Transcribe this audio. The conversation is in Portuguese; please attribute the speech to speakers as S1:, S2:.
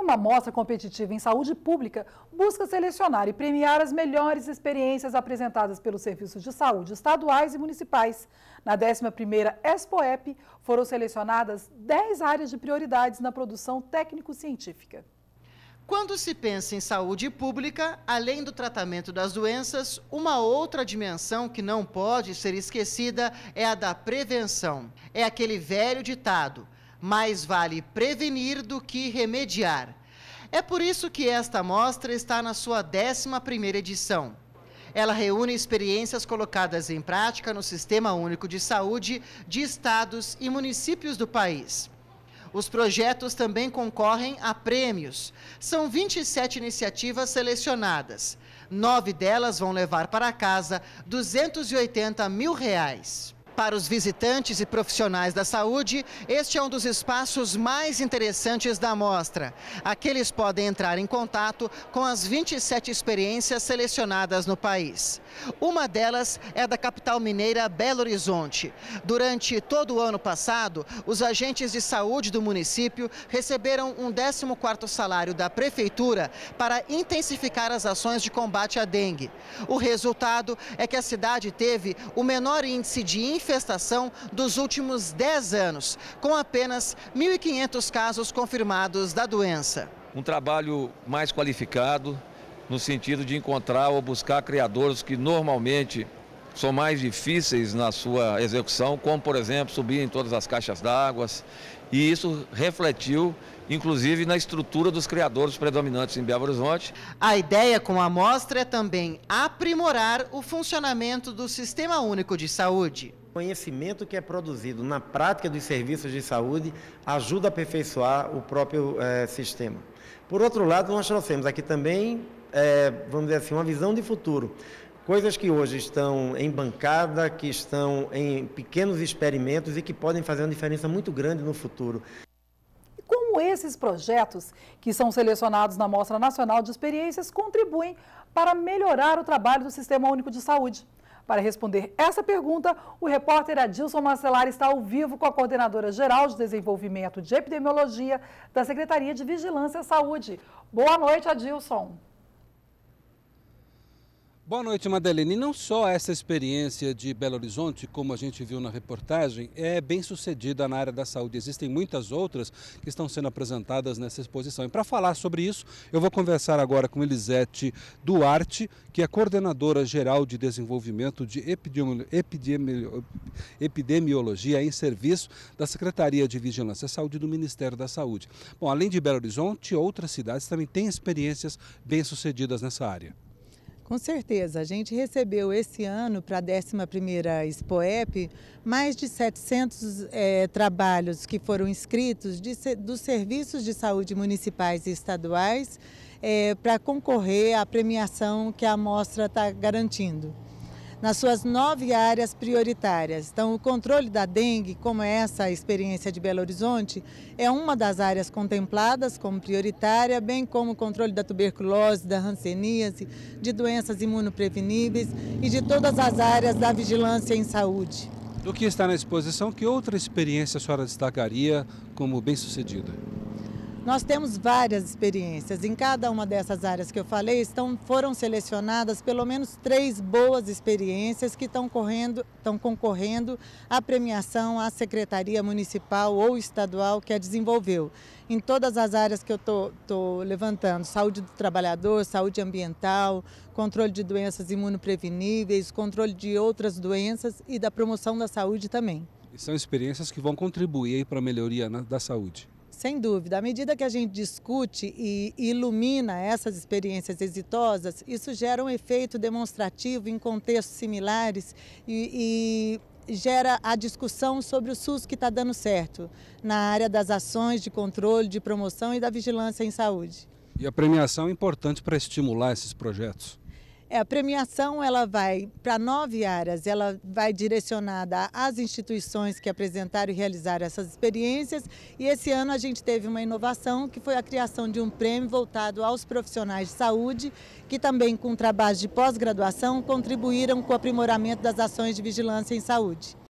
S1: uma mostra competitiva em saúde pública, busca selecionar e premiar as melhores experiências apresentadas pelos serviços de saúde estaduais e municipais. Na 11ª Expoep, foram selecionadas 10 áreas de prioridades na produção técnico-científica.
S2: Quando se pensa em saúde pública, além do tratamento das doenças, uma outra dimensão que não pode ser esquecida é a da prevenção. É aquele velho ditado: mais vale prevenir do que remediar. É por isso que esta mostra está na sua 11ª edição. Ela reúne experiências colocadas em prática no Sistema Único de Saúde de estados e municípios do país. Os projetos também concorrem a prêmios. São 27 iniciativas selecionadas. Nove delas vão levar para casa 280 mil reais. Para os visitantes e profissionais da saúde, este é um dos espaços mais interessantes da mostra. Aqui eles podem entrar em contato com as 27 experiências selecionadas no país. Uma delas é da capital mineira Belo Horizonte. Durante todo o ano passado, os agentes de saúde do município receberam um 14º salário da prefeitura para intensificar as ações de combate à dengue. O resultado é que a cidade teve o menor índice de infecção manifestação dos últimos 10 anos, com apenas 1.500 casos confirmados da doença.
S3: Um trabalho mais qualificado, no sentido de encontrar ou buscar criadores que normalmente são mais difíceis na sua execução, como por exemplo subir em todas as caixas d'água, e isso refletiu inclusive na estrutura dos criadores predominantes em Belo Horizonte. A
S2: ideia com a amostra é também aprimorar o funcionamento do Sistema Único de Saúde conhecimento que é produzido na prática dos serviços de saúde ajuda a aperfeiçoar o próprio é, sistema. Por outro lado, nós trouxemos aqui também, é, vamos dizer assim, uma visão de futuro. Coisas que hoje estão em bancada, que estão em pequenos experimentos e que podem fazer uma diferença muito grande no futuro.
S1: E como esses projetos, que são selecionados na Mostra Nacional de Experiências, contribuem para melhorar o trabalho do Sistema Único de Saúde? Para responder essa pergunta, o repórter Adilson Marcelar está ao vivo com a coordenadora geral de desenvolvimento de epidemiologia da Secretaria de Vigilância à Saúde. Boa noite, Adilson.
S3: Boa noite, Madeline. E não só essa experiência de Belo Horizonte, como a gente viu na reportagem, é bem sucedida na área da saúde. Existem muitas outras que estão sendo apresentadas nessa exposição. E para falar sobre isso, eu vou conversar agora com Elisete Duarte, que é coordenadora geral de desenvolvimento de epidemiologia em serviço da Secretaria de Vigilância e Saúde do Ministério da Saúde. Bom, além de Belo Horizonte, outras cidades também têm experiências bem sucedidas nessa área.
S4: Com certeza, a gente recebeu esse ano para a 11ª Expoep mais de 700 é, trabalhos que foram inscritos de, dos serviços de saúde municipais e estaduais é, para concorrer à premiação que a amostra está garantindo nas suas nove áreas prioritárias. Então, o controle da dengue, como é essa experiência de Belo Horizonte, é uma das áreas contempladas como prioritária, bem como o controle da tuberculose, da hanseníase, de doenças imunopreveníveis e de todas as áreas da vigilância em saúde.
S3: Do que está na exposição, que outra experiência a senhora destacaria como bem-sucedida?
S4: Nós temos várias experiências. Em cada uma dessas áreas que eu falei, estão, foram selecionadas pelo menos três boas experiências que estão, correndo, estão concorrendo à premiação à Secretaria Municipal ou Estadual que a desenvolveu. Em todas as áreas que eu estou levantando, saúde do trabalhador, saúde ambiental, controle de doenças imunopreveníveis, controle de outras doenças e da promoção da saúde também.
S3: são experiências que vão contribuir para a melhoria né, da saúde.
S4: Sem dúvida. À medida que a gente discute e ilumina essas experiências exitosas, isso gera um efeito demonstrativo em contextos similares e, e gera a discussão sobre o SUS que está dando certo na área das ações de controle, de promoção e da vigilância em saúde.
S3: E a premiação é importante para estimular esses projetos.
S4: É, a premiação ela vai para nove áreas, ela vai direcionada às instituições que apresentaram e realizaram essas experiências. E esse ano a gente teve uma inovação que foi a criação de um prêmio voltado aos profissionais de saúde, que também com trabalhos de pós-graduação contribuíram com o aprimoramento das ações de vigilância em saúde.